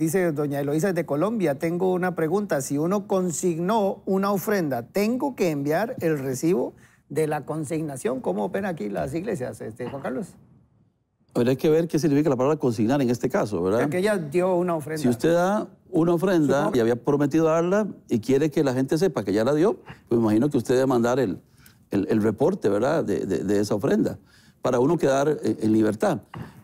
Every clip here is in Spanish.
Dice doña Eloísa de Colombia, tengo una pregunta. Si uno consignó una ofrenda, ¿tengo que enviar el recibo de la consignación? ¿Cómo operan aquí las iglesias, este, Juan Carlos? hay que ver qué significa la palabra consignar en este caso, ¿verdad? Porque ella dio una ofrenda. Si usted da una ofrenda y había prometido darla y quiere que la gente sepa que ya la dio, pues imagino que usted debe mandar el, el, reporte, ¿verdad?, de, de esa ofrenda para uno quedar en libertad.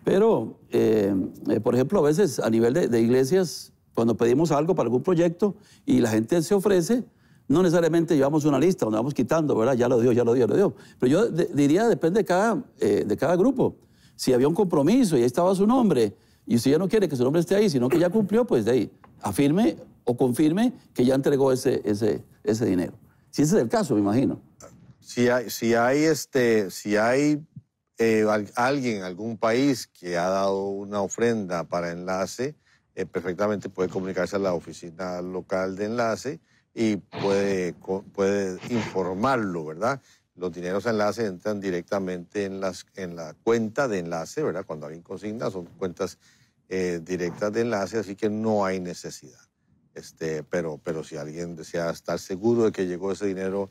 Pero, eh, eh, por ejemplo, a veces a nivel de, iglesias, cuando pedimos algo para algún proyecto y la gente se ofrece, no necesariamente llevamos una lista donde vamos quitando, ¿verdad? Ya lo dio, ya lo dio, ya lo dio. Pero yo diría, depende de cada, eh, de cada grupo. Si había un compromiso y ahí estaba su nombre, y si ya no quiere que su nombre esté ahí, sino que ya cumplió, pues de ahí, afirme o confirme que ya entregó ese, ese, ese dinero. Si ese es el caso, me imagino. Si si hay, este, si hay eh, alguien, algún país que ha dado una ofrenda para enlace, eh, perfectamente puede comunicarse a la oficina local de enlace y puede, puede informarlo, ¿verdad? Los dineros a enlace entran directamente en, las, en la cuenta de enlace, ¿verdad? Cuando alguien consigna, son cuentas eh, directas de enlace, así que no hay necesidad. Este, pero, pero si alguien desea estar seguro de que llegó ese dinero